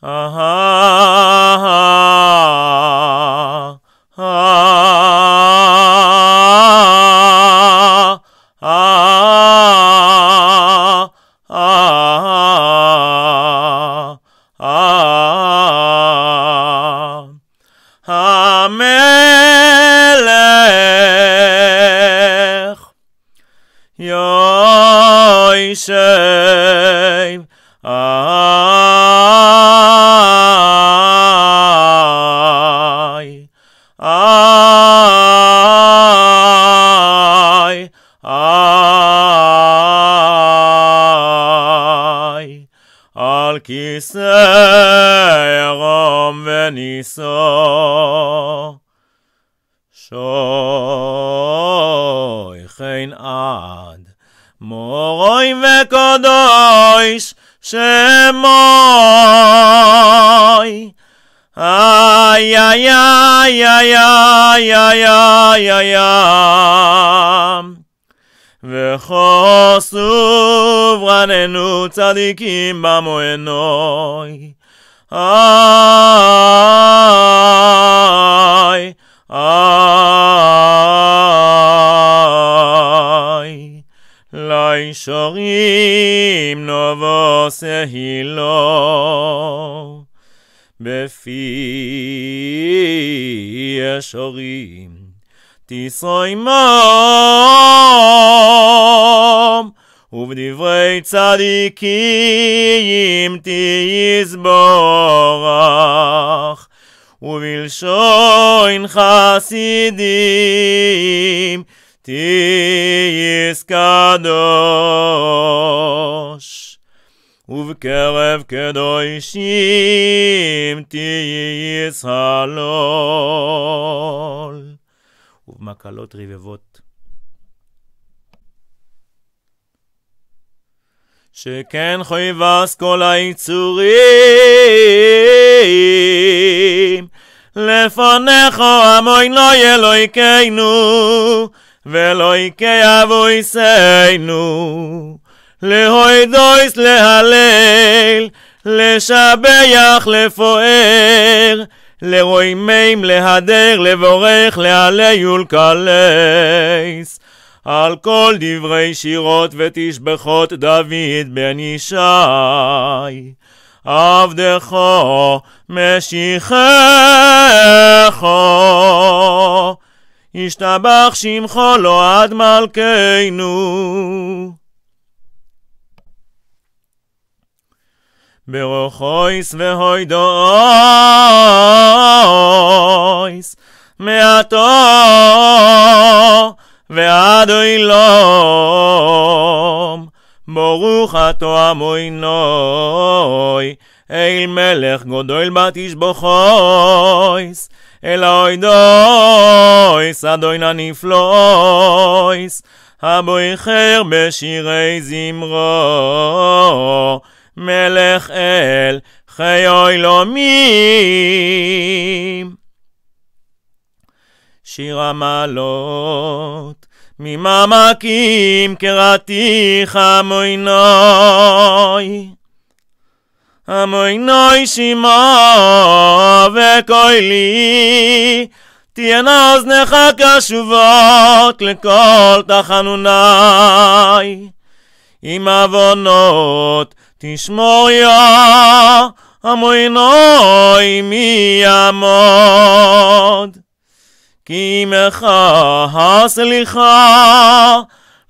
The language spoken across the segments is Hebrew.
Uh huh. וחוסו ורננו צדיקים במו עינוי. איי, איי, לי שורים סהילו, בפי ישורים. די soy mom uv di vay tsari ki im ti iz borach u vil shoyn ti uv ti מקלות רבבות. שכן חויבס כל היצורים, לפניך לא יהיה המוינו ולא ואלוהיקי אבויסנו, להוידויס להלל, לשבח לפואר, לרוי מים, להדר, לבורך, לעלי ולקלס. על כל דברי שירות ותשבחות דוד בן ישי. עבדך משיחך, השתבח שמך לו עד מלכנו. ברוכויס והוידויס מאתו ועד אילום ברוך אתו המוינוי אל מלך גודל בת איש בוחויס אל הוידויס אדוי נפלויס הבוי בשירי זמרו מלך אל חיי לומים. שיר המעלות, ממעמקים קראתיך מוינוי. המוינוי שמו וקולי תהיינה אוזניך קשובות לכל תחנוני. עם עוונות תשמויו, אמוי נוי מי יעמוד. כי מך הסליחה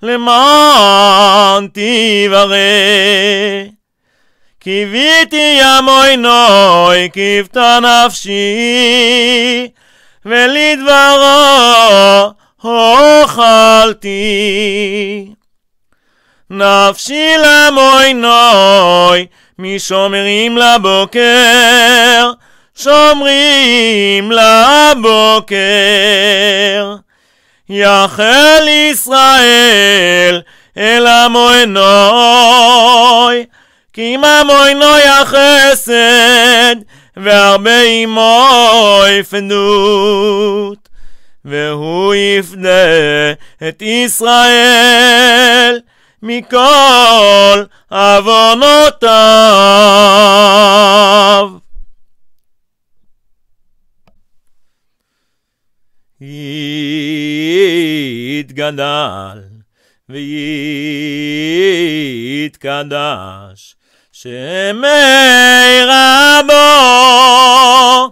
למען תיברי. כי ויתי אמוי נוי כבתה נפשי, ולדברו הוכלתי. נפשי למוי נוי, משומרים לבוקר, שומרים לבוקר. יחל ישראל אל המוי נוי, כי ממוי נוי החסד, והרבה עמו יפנות. והוא יפדה את ישראל מכל עוונותיו. יתגדל ויתקדש שמי רבו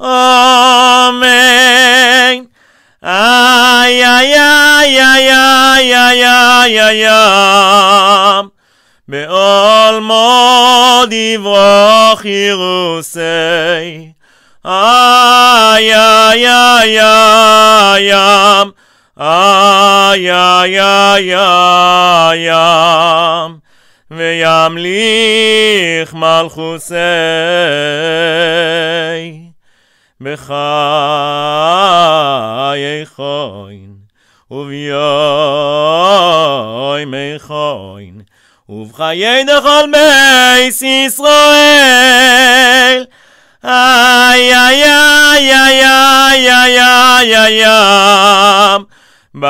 אמן איי בחי איכוין וביוי מייכוין וב'חיי איכול מייס ישראל איי איי איי איי איי איי איי איי איי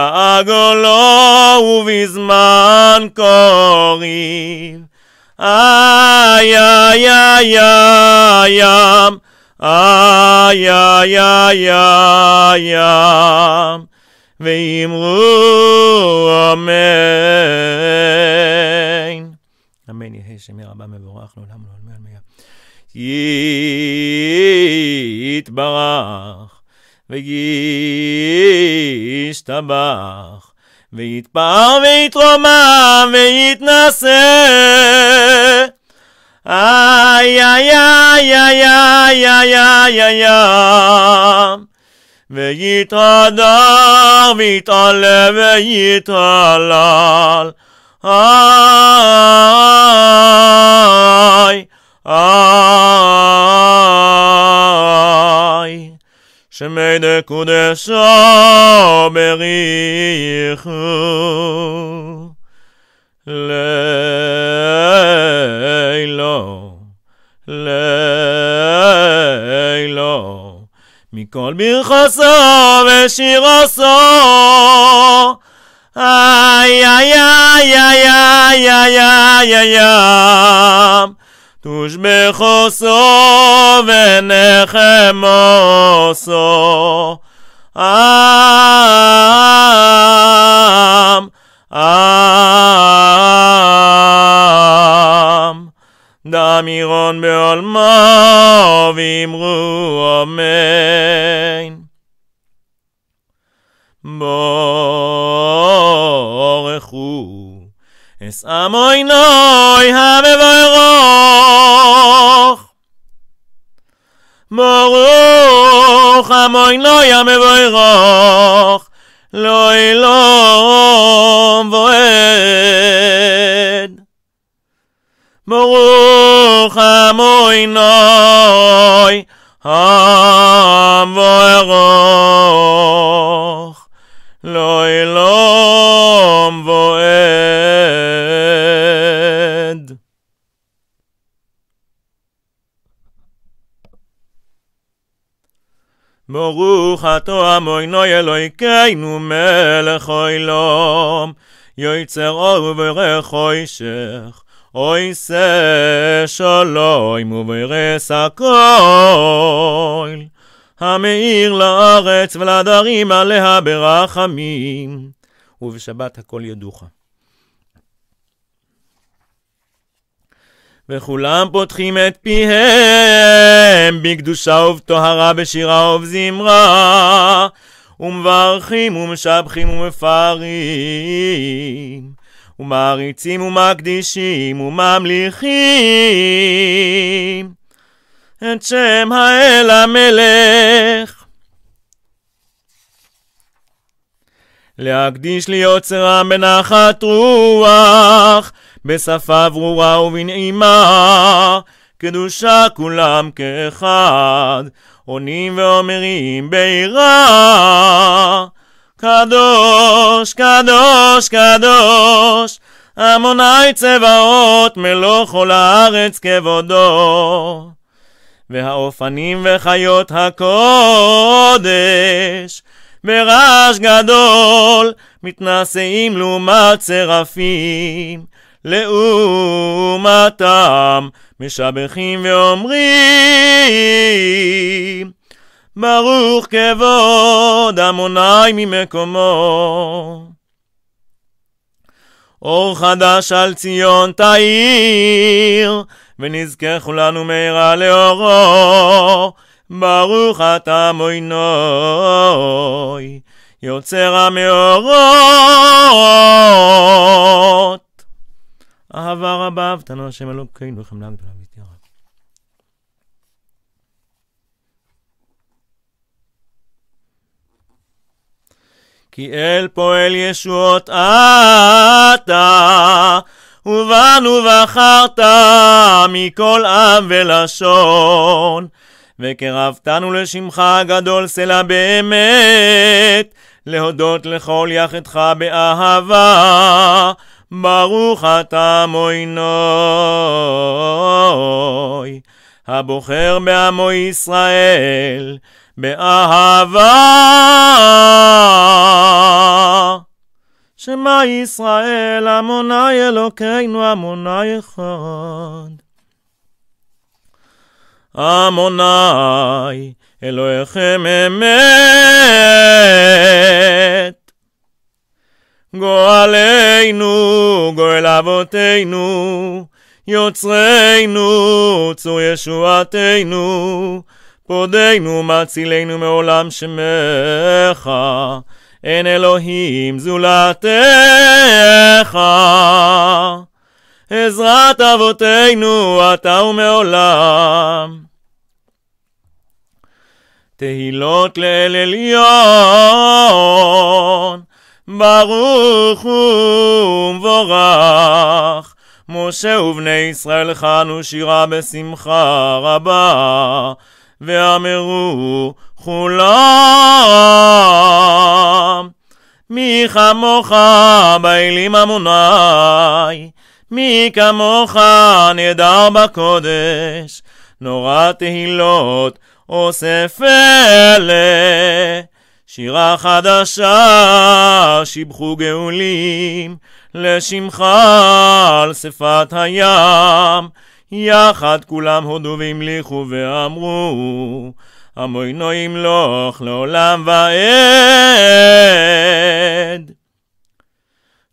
ובזמן קוראים איי איי איי איי איי איי איי איי איי איי איי איי איי איי ואמרו אמן. אמן יהי שמי רבה מבורך לעולם ולעולמי עלמיה. יתברך וישתבח ויתפאר ויתרומם ויתנשא איי איי איי איי איי איי איי ויתהדר ויתעלה ויתהלל איי איי שמי דקודשו בריחו לילו. מכל ברכוסו ושירוסו. איי איי איי איי איי איי איי איי איי תושבחוסו ונחמוסו. עם, עם. דמירון בעולמו, ואמרו אמן. בורך הוא, אסעמו עינוי המבורך. ברוך המוינוי המבורך, לא אלום ועד. ברוך המוינוי, המבורך, לא אלום בועד. ברוך אתה המוינוי אלוהינו מלך עולם, יוצר אור וברך חושך. עושה שלום וברס הכל, המאיר לארץ ולדרים עליה ברחמים, ובשבת הכל ידוך. וכולם פותחים את פיהם בקדושה ובטוהרה, בשירה ובזמרה, ומברכים ומשבחים ומפארים. ומעריצים ומקדישים וממליכים את שם האל המלך. להקדיש לי עוצרם בנחת רוח, בשפה ברורה ובנעימה, קדושה כולם כאחד, עונים ואומרים ביראה. קדוש, קדוש, קדוש, המוני צבאות, מלוך כל הארץ כבודו. והאופנים וחיות הקודש, ברעש גדול, מתנשאים לעומת צרפים. לעומתם משבחים ואומרים ברוך כבוד המוני ממקומו. אור חדש על ציון תאיר, ונזכה כולנו מהרה לאורו, ברוך אתה מוינוי, יוצר המאורות. אהבה רבה, ותנו השם אלוקינו, חמלה גדולה. כי אל פועל ישועות אתה, ובנו בחרת מכל עם ולשון. וקרבתנו לשמך הגדול סלע באמת, להודות לכל יחדך באהבה, ברוך אתה מוינוי, הבוחר בעמו ישראל. באהבה. שמע ישראל, עמוני אלוקינו, עמוני אחד. עמוני אלוהיכם אמת. גואלנו, גואל אבותינו, יוצרנו, צור ישועתנו. פודנו מצילנו מעולם שמך, אין אלוהים זולתך. עזרת אבותינו אתה ומעולם. תהילות לאל עליון, ברוך הוא ומבורך. משה ובני ישראל חנו שירה בשמחה רבה. ואמרו כולם. מי כמוך באלים אמוני, מי כמוך נהדר בקודש, נורא תהילות עושה פלא. שירה חדשה שיבחו גאולים, לשמך על שפת הים. יחד כולם הודו והמליכו ואמרו, המוינו ימלוך לעולם ועד.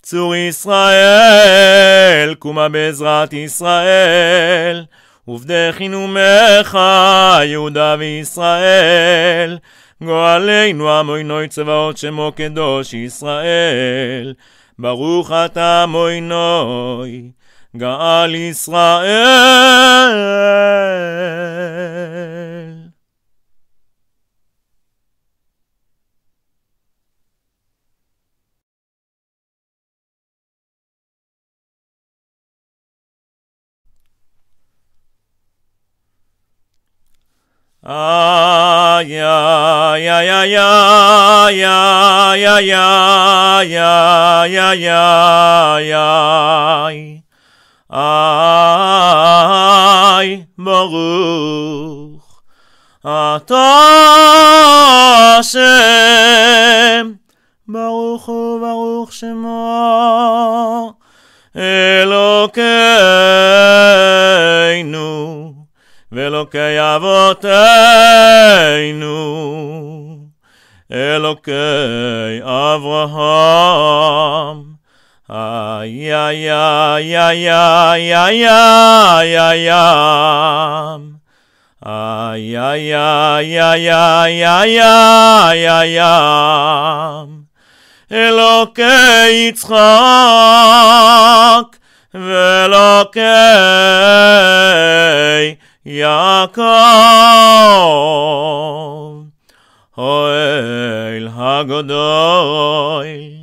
צור ישראל, קומה בעזרת ישראל, עובדי נומך, יהודה וישראל, גואלנו המוינוי צבאות שמו קדוש ישראל, ברוך אתה מוינוי. גאל ישראל. Ay, ay, ay, ay, ay, ay, ay, ay, ay, ay, ay, ay, אי ברוך אתה השם ברוך הוא ברוך שמו אלוקינו ואלוקי אבותינו אלוקי אברהם Ah, ya, ya, ya, ya, ya, ya, ya, ya. Ah, ya, ya, ya, ya, ya, ya, ya, ya. אלוקי יצחק ואלוקי יעקב, אוהל הגדול.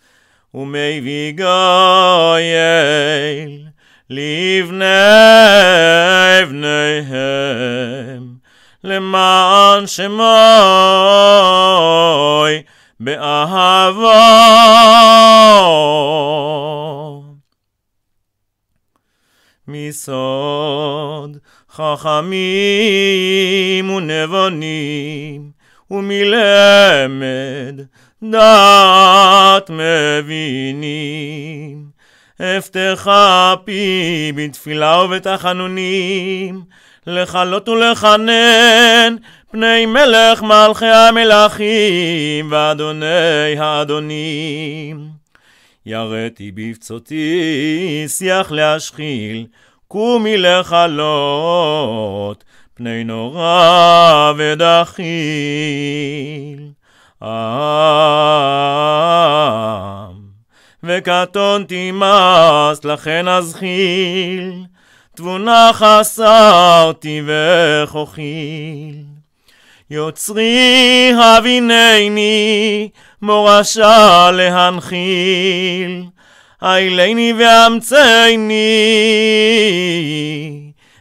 ומי גייל לבני בניהם למען שמוי באהבו. מסוד חכמים ונבונים ומלמד דעת מבינים. אפתחה פי בתפילה ובתחנונים, לכלות לא ולכנן פני מלך מלכי המלכים ואדוני האדונים. יראתי בפצותי שיח להשחיל, קומי לכלות, פני נורא ודחיל. העם. וקטונתי מס, לכן אזחיל, תבונה חסרתי וכוכיל. יוצרי הבינני, מורשה להנחיל, איילני ואמצני,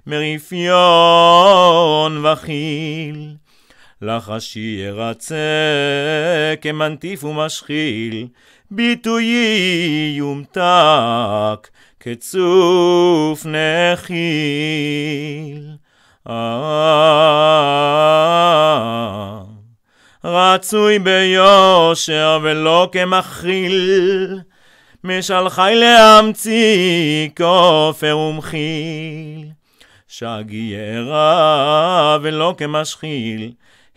מרפיון וחיל. לחשי ירצה כמנטיף ומשחיל, ביטויי יומתק כצוף נחיל. אה, רצוי ביושר ולא כמכיל, משלחי להמציא כופר ומחיל. שגיירה ולא כמשחיל,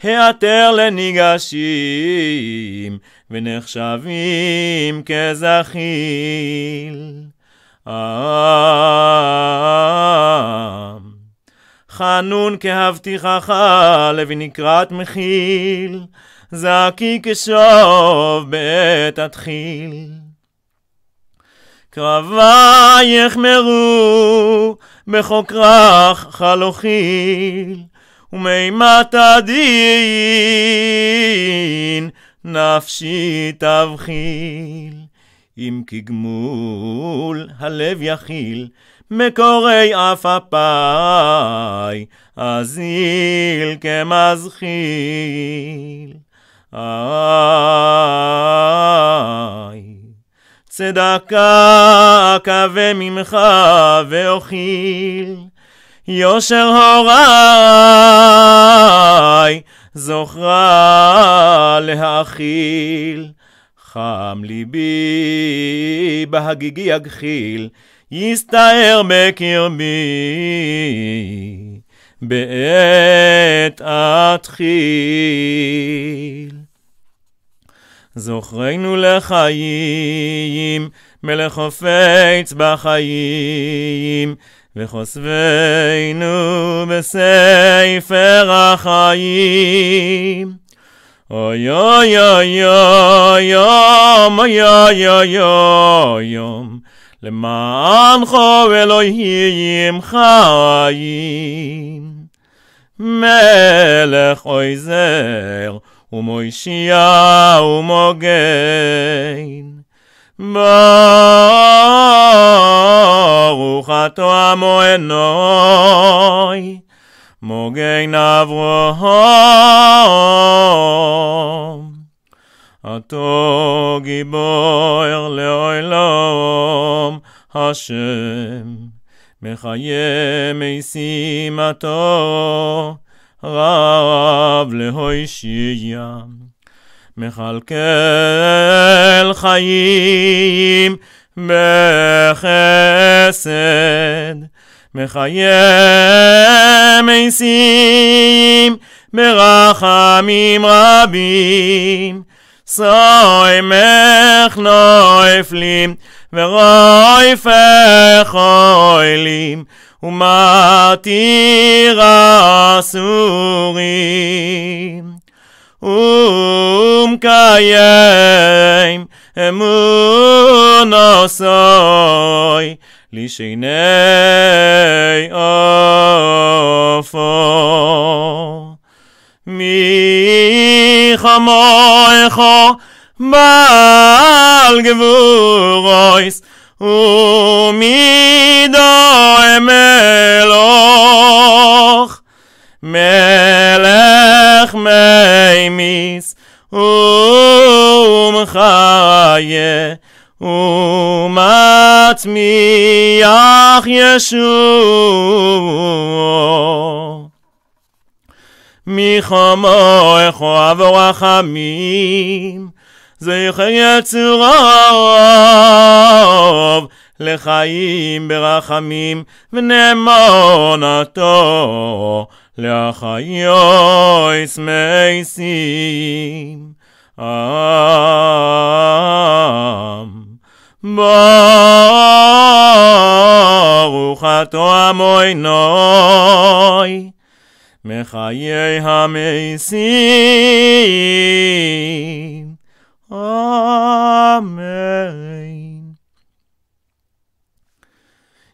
היעתר לניגשים, ונחשבים כזכיל. חנון כהבטיחך, לוי נקרת מחיל, זעקי כשוב בעת התחיל. קרבי יחמרו, בחוקרך חלוחיל. ומאימת הדין נפשי תבחיל. אם גמול הלב יכיל, מקורי אף אפי, אזיל כמזחיל. איי. צדקה אקווה ממך ואוכיל. יושר הורי, זוכרה להאכיל. חם ליבי בהגיגי אגחיל, יסתער בקרבי בעת אתחיל. זוכרנו לחיים, מלך חופץ בחיים, וחוסבנו בספר החיים אוי אוי אוי אוי יום אוי אוי אוי יום למען חוב אלוהים חיים מלך אוי זר ומוישיה ומוגן ברוך עתו המוענוי מוגן עברו עום עתו גיבור לאילום השם מחיה מיסים רב לאישי ים מכלכל חיים בחסד, מחיה מעשים ברחמים רבים, סוימך נופלים ורויפך אוילים ומתיר אסורים. um kayem emunosoy li אופו. ofo mi khamoy kho mal gevurois u mi do emeloch מלך מימיס ומחיה ומצמיח ישוע איכו אחוה ורחמים זכר יצורו לחיים ברחמים ונאמונתו להחיוס מייסים. עם. ברוך אתה מוינוי, מחיי המייסים. אמן.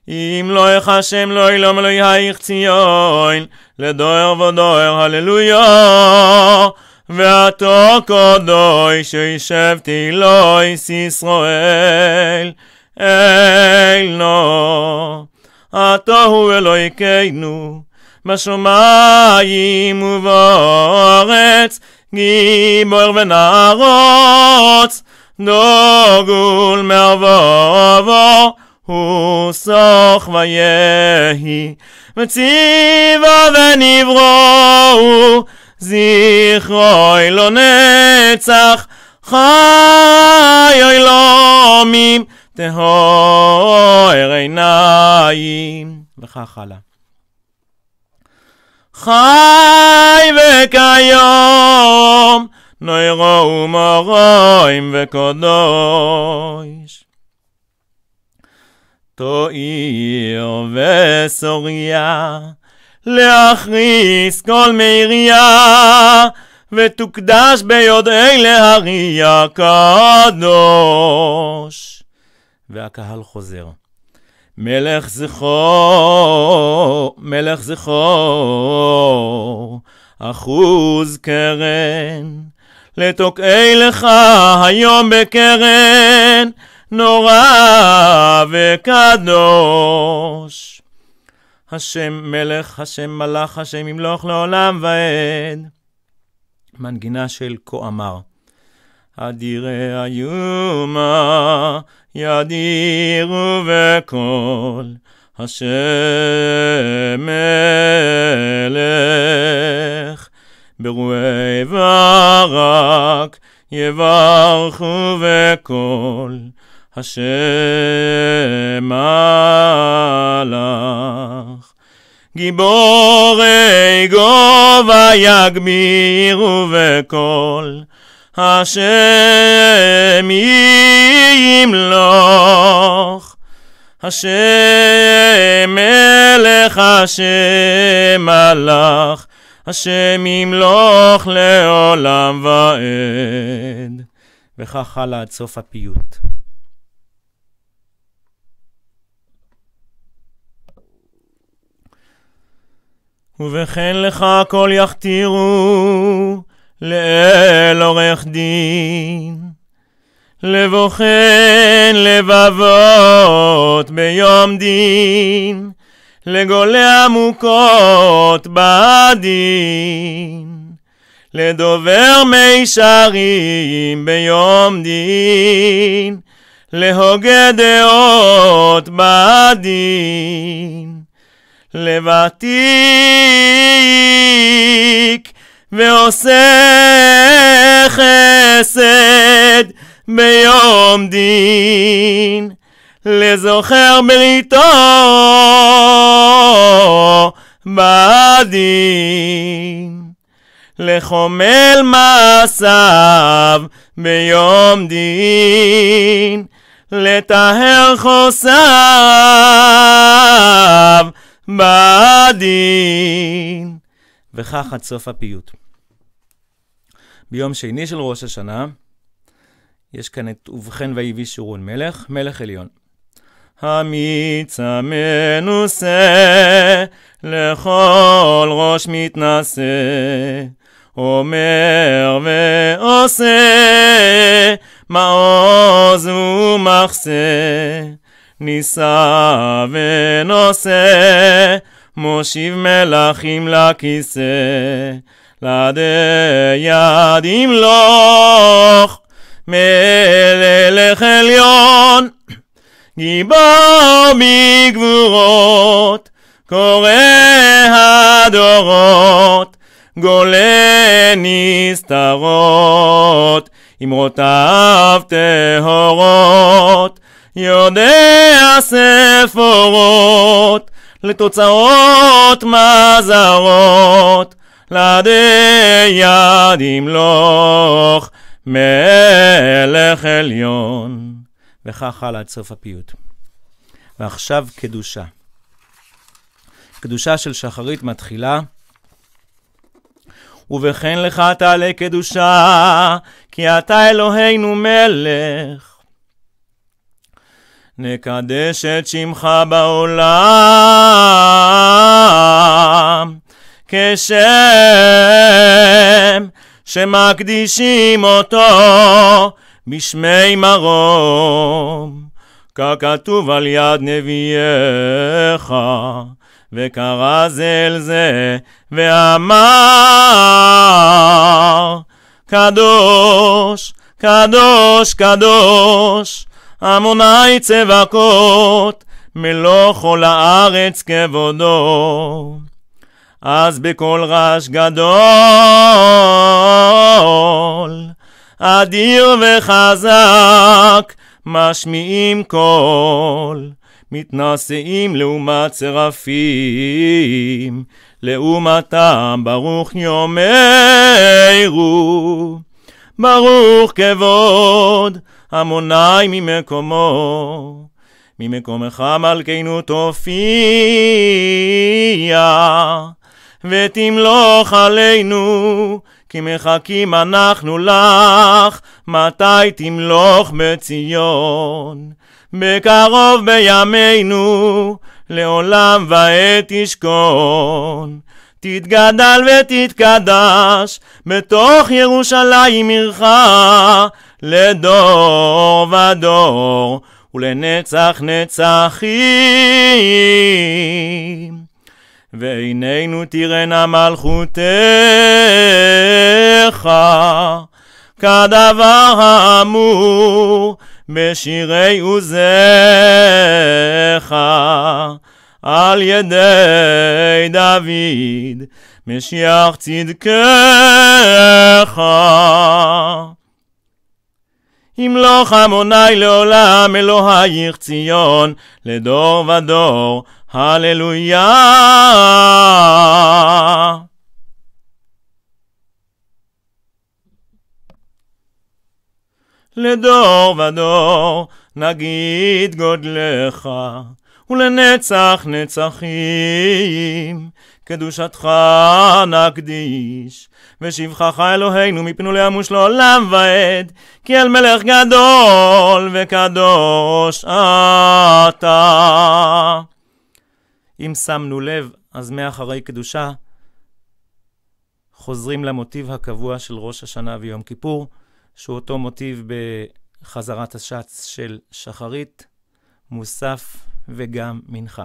אם לא איך לו לא אלוהים אלוהיך לא ציון, לדואר ודואר הללויה. ואתו קודוי שישבתי לוי סיסרואל אלנו. אתו הוא אלוי כאינו, ובארץ, גיבור ונערוץ, דוגול מעבור וסוך ויהי, וציווה ונבראו, זכרוי לא נצח, חי אוי לומים, לא טהור עיניים, וכך הלאה. חי וכיום, נוירו ומורוים וקודש. תועיר וסוריה, להכריס כל מעירייה, ותוקדש ביודעי להריע קדוש. והקהל חוזר. מלך זכור, מלך זכור, אחוז קרן, לתוקעי לך היום בקרן, נורא וקדוש. השם מלך, השם מלך, השם ימלוך לעולם ועד. מנגינה של כה אמר. אדירי איומה ידירו וכל השם מלך ברואי ברק, יברכו וכל השם הלך. גיבורי גובה יגמירו וכל השם ימלוך. השם מלך, השם הלך, השם ימלוך לעולם ועד. וכך הלאה עד סוף הפיוט. ובכן לך כל יכתירו לאל עורך דין. לבוכן לבבות ביום דין, לגולה עמוקות בדין, לדובר מישרים ביום דין, להוגה דעות בדין. לבתיק ועושה חסד ביום דין לזוכר בריתו בדין לחומל מעשיו ביום דין לטהר חוסיו בדין. וכך עד סוף הפיוט. ביום שני של ראש השנה, יש כאן את ובכן שורון מלך, מלך עליון. המיץ המנוסה, לכל ראש מתנשא, אומר ועושה, מעוז ומחסה. נישא ונושא, מושיב מלכים לכיסא, ליד ימלוך, מלך עליון, גיבור בגבורות, קורא הדורות, גולה נסתרות, אמרותיו טהורות. יודע ספורות, לתוצאות מזרות, לידי יד ימלוך, מלך עליון. וכך הלאה עד סוף הפיוט. ועכשיו קדושה. קדושה של שחרית מתחילה ובכן לך תעלה קדושה, כי אתה אלוהינו מלך. נקדש את שמך בעולם, כשם שמקדישים אותו בשמי מרום, ככתוב על יד נביאך, וקרא זה אל זה, ואמר, קדוש, קדוש, קדוש, עמוני צבקות, מלוך כל הארץ כבודו. אז בקול רעש גדול, אדיר וחזק, משמיעים קול, מתנשאים לעומת צרפים, לעומתם ברוך יאמרו. ברוך כבוד המוני ממקומו. ממקומך מלכנו תופיע, ותמלוך עלינו, כי מחכים אנחנו לך, מתי תמלוך בציון. בקרוב בימינו, לעולם ועת תשכון. תתגדל ותתקדש, בתוך ירושלים עירך, לדור ודור, ולנצח נצחים. ועינינו תראינה מלכותך, כדבר האמור, בשירי עוזיך. על ידי דוד, משיח צדקך. ימלוך עמוני לעולם אלוהיך ציון, לדור ודור, הללויה. לדור ודור נגיד גודלך, ולנצח נצחים. קדושתך נקדיש, ושבחך אלוהינו מפנו לעמוש לעולם ועד, כי אל מלך גדול וקדוש אתה. אם שמנו לב, אז מאחרי קדושה חוזרים למוטיב הקבוע של ראש השנה ויום כיפור, שהוא אותו מוטיב בחזרת השץ של שחרית, מוסף וגם מנחה.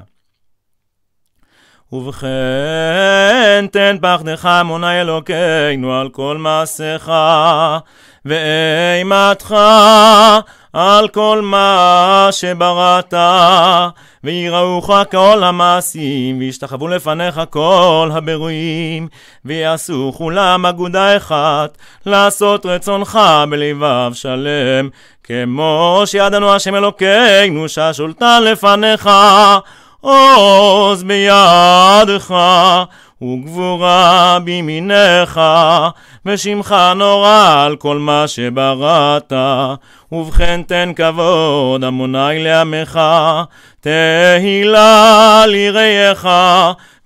ובכן תן פחדך עמוני אלוקינו על כל מעשיך ואימתך על כל מה שבראת, ויראוך כל המעשים, וישתחוו לפניך כל הברואים, ויעשו כולם אגודה אחת, לעשות רצונך בלבב שלם, כמו שידענו השם אלוקינו, שהשולטן לפניך, עוז בידך. וגבורה בימינך, ושמך נורא על כל מה שבראת. ובכן תן כבוד, המוני לעמך, תהילה ליראיך,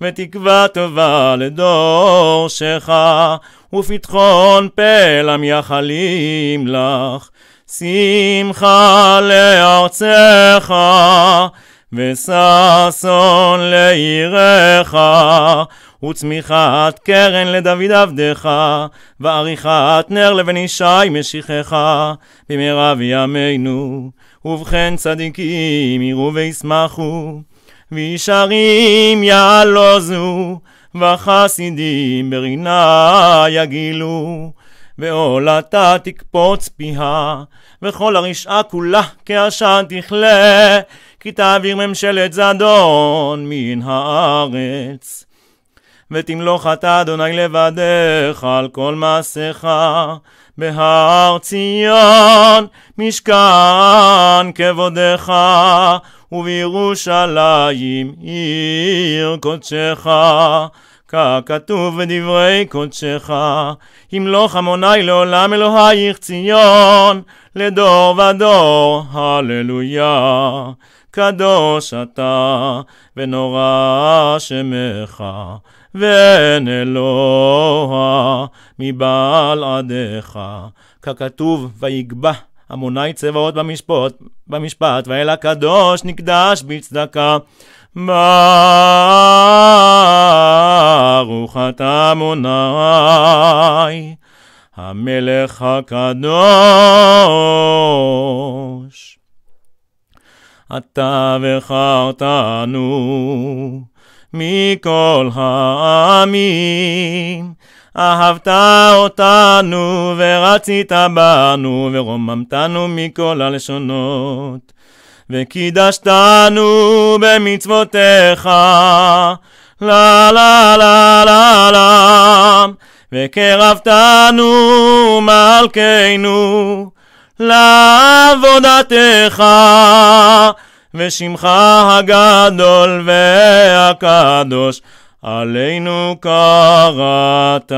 ותקווה טובה לדור שלך, ופתחון פה למייחלים לך. שמחה לארצך, וששון לעירך, וצמיחת קרן לדוד עבדך, ועריכת נר לבן ישי משיחך, במהרה בימינו. ובכן צדיקים יראו וישמחו, וישרים יעלוזו, וחסידים ברינה יגילו. ועולתה תקפוץ פיה, וכל הרשעה כולה כעשן תכלה, כי תעביר ממשלת זדון מן הארץ. ותמלוך אתה אדוני לבדך על כל מעשיך. בהר ציון משכן כבודך, ובירושלים עיר קודשך. ככתוב בדברי קודשך, ימלוך עמוני לעולם אלוהיך ציון, לדור ודור, הללויה. קדוש אתה, ונורא שמך. ואין אלוה מבעל עדיך, ככתוב ויגבע עמוני צבאות במשפט, במשפט, ואל הקדוש נקדש בצדקה. ברוך אתה עמוני, המלך הקדוש. אתה בחרתנו מכל העמים. אהבת אותנו ורצית בנו ורוממתנו מכל הלשונות. וקידשתנו במצוותיך. לה לה לה לה לה וקרבתנו מלכנו לעבודתך. ושמך הגדול והקדוש, עלינו קראת.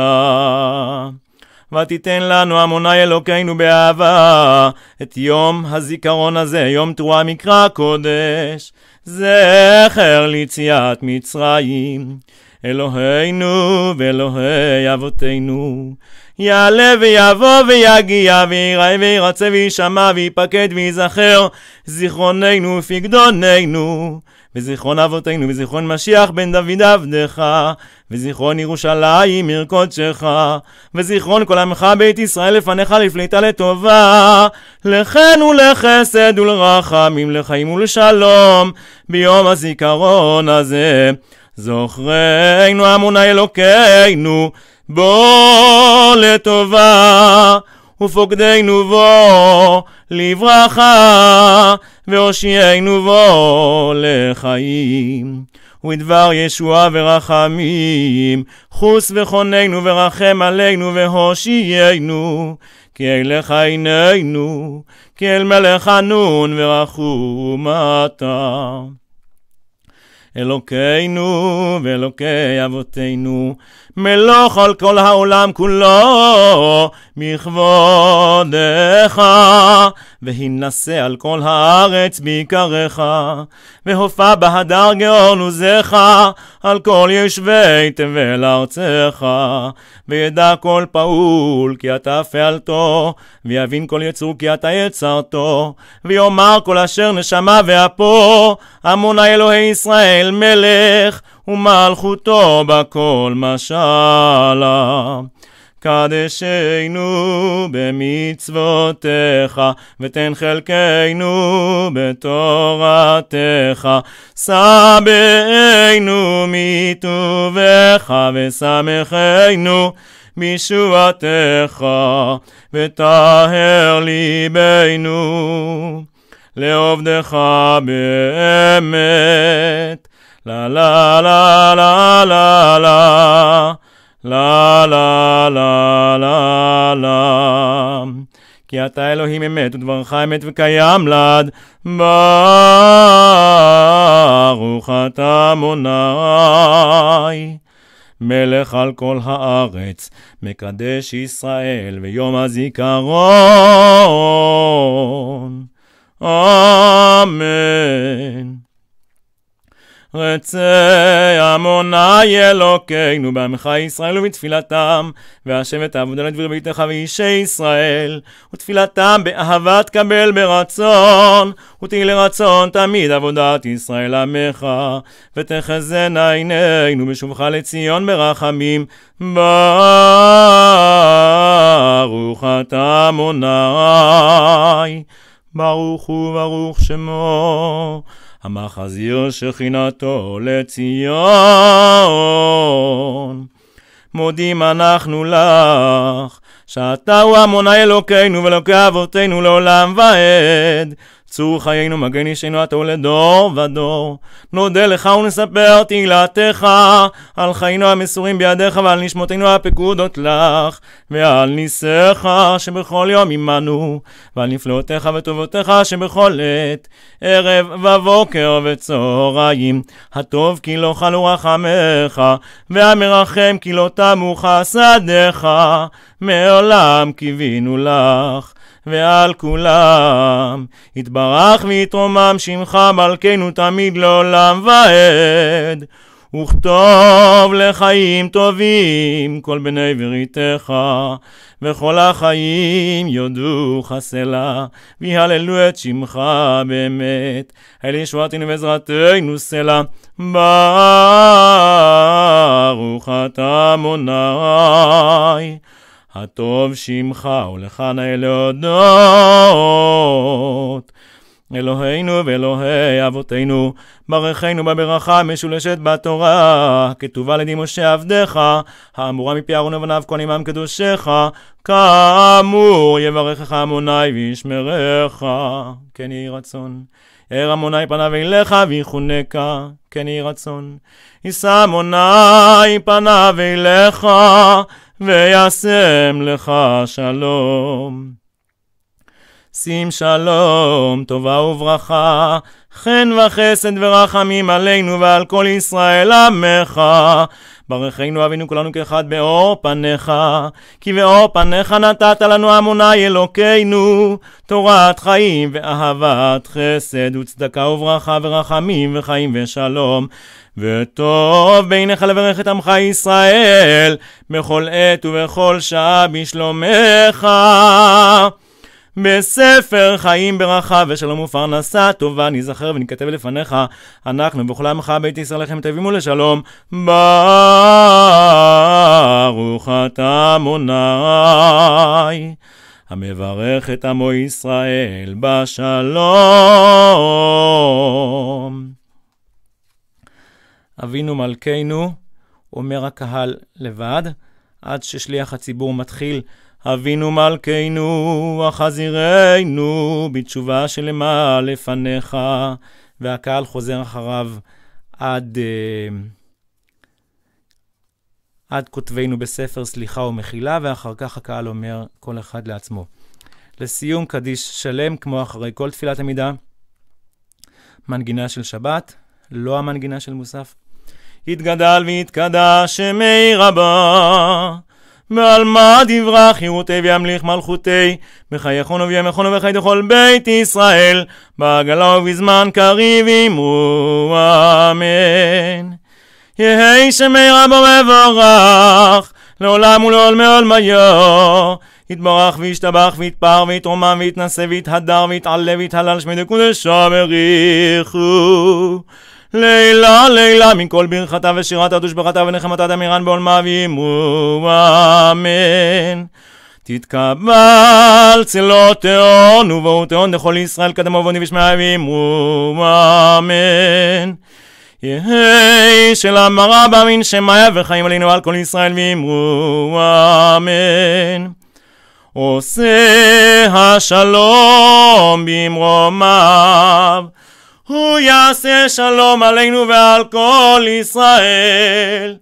ותיתן לנו עמוני אלוקינו באהבה את יום הזיכרון הזה, יום תרועה מקרא קודש, זכר ליציאת מצרים, אלוהינו ואלוהי אבותינו. יעלה ויבוא ויגיע, ויראה וירצה וישמע ויפקד ויזכר, זיכרוננו ופקדוננו. וזיכרון אבותינו, וזיכרון משיח בן דוד עבדך, וזיכרון ירושלים עיר קודשך, וזיכרון כל עמך בית ישראל לפניך לפליטה לטובה, לכן ולחסד ולרחמים, לחיים ולשלום, ביום הזיכרון הזה. זוכרנו אמונה אלוקינו, בוא לטובה, ופוקדנו בוא לברכה, והושיענו בוא לחיים. ודבר ישועה ורחמים, חוס וחוננו ורחם עלינו והושיענו, כי אליך עינינו, כי אל מלך חנון ורחום אתה. אלוקינו ואלוקי אבותינו, מלוך על כל העולם כולו, מכבודך. והנשא על כל הארץ בעיקריך, והופע בהדר גאון עוזך, על כל יושבי תבל ארצך, וידע כל פעול כי אתה פעלתו, ויבין כל יצור כי אתה יצרתו, ויאמר כל אשר נשמה ואפו, המון האלוהי ישראל מלך, ומלכותו בכל משלה. קדשנו במצוותיך, ותן חלקנו בתורתך. שבענו מטובך, ושמחנו משועתך, וטהר ליבנו לעובדך באמת. לה לה לה לה לה לה לה לה לה לה לה כי אתה אלוהים אמת ודברך אמת וקיים לעד ברוך אתה מוני מלך על כל הארץ מקדש ישראל ויום הזיכרון אמן רצה עמוני אלוקינו בעמך ישראל ובתפילתם, והשב את העבודה לדבר ביתך ואישי ישראל, ותפילתם באהבה תקבל ברצון, ותהי לרצון תמיד עבודת ישראל עמך, ותחזנה עינינו בשובך לציון ברחמים, ברוך אתה עמוני, ברוך הוא ברוך שמו. המחזיר שכינתו לציון. מודים אנחנו לך, שאתה הוא המון האלוקינו ואלוקי אבותינו לעולם ועד. צור חיינו מגן אישנו אתה ולדור ודור. נודה לך ונספר תהילתך, על חיינו המסורים בידיך ועל נשמותינו הפקודות לך, ועל ניסיך שבכל יום עמנו, ועל נפלאותיך וטובותיך שבכל עת, ערב ובוקר וצהריים. הטוב כי לא חלו רחמך, והמרחם כי לא תמו חסדיך, מעולם קיווינו לך. ועל כולם. יתברך ויתרומם שמך מלכנו תמיד לעולם ועד. וכתוב לחיים טובים כל בני בריתך, וכל החיים יודו חסלה, ויהללו את שמך באמת. אל ישועתנו ועזרתנו סלע, ברוך אתה מונעי. הטוב שמך ולכנא להודות. אלוהינו ואלוהי אבותינו, ברכנו בברכה המשולשת בתורה, כתובה לידי משה עבדיך, האמורה מפי אהרון ובניו כל עמם קדושך, כאמור יברכך עמוני וישמרך. כן יהי רצון. האר עמוני פניו אליך ויחונקה, כן יהי רצון. יישא עמוני פניו אליך וישם לך שלום. שים שלום, טובה וברכה, חן וחסד ורחמים עלינו ועל כל ישראל עמך. ברכנו אבינו כולנו כאחד באור פניך, כי באור פניך נתת לנו אמוני אלוקינו, תורת חיים ואהבת חסד וצדקה וברכה ורחמים וחיים ושלום. וטוב בעיניך לברך את עמך ישראל, בכל עת ובכל שעה בשלומך. בספר חיים ברכה ושלום ופרנסה טובה ניזכר וניכתב לפניך אנחנו וכל עמך בית ישראל לכם תביאו לשלום ברוך אתה מונאי המברך את עמו ישראל בשלום. אבינו מלכנו, אומר הקהל לבד, עד ששליח הציבור מתחיל אבינו מלכנו, החזירנו, בתשובה שלמה לפניך. והקהל חוזר אחריו עד, אה, עד כותבינו בספר סליחה ומחילה, ואחר כך הקהל אומר כל אחד לעצמו. לסיום, קדיש שלם, כמו אחרי כל תפילת עמידה, מנגינה של שבת, לא המנגינה של מוסף. התגדל והתקדש שמי רבה. ועל מה תברח ירותי וימליך מלכותי, בחייכון ובימיכון ובחיית דכל בית ישראל, בעגלה ובזמן קריב עמו אמן. יהי שמי רבו מבורך, לעולם ולעולמי עולמיו, יתברך וישתבח ויתפר ויתרומם ויתנשא ויתהדר ויתעלה ויתהלל שמי דקודשו בריחו. לילה לילה מכל ברכתה ושירתה ותושבחתה ונחמתה דמירן בעולמה ואימו אמן. תתקבל צלו תאון ובואו תאון לכל ישראל קדמו ובוני ושמעי ואימו ואמן. יהי של המרה במין שמאיה וחיים עלינו על כל ישראל ואמרו אמן. עושה השלום במרומיו הוא יעשה שלום עלינו ועל כל ישראל,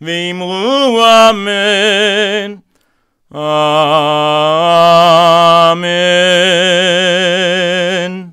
ואמרו אמן. אמן.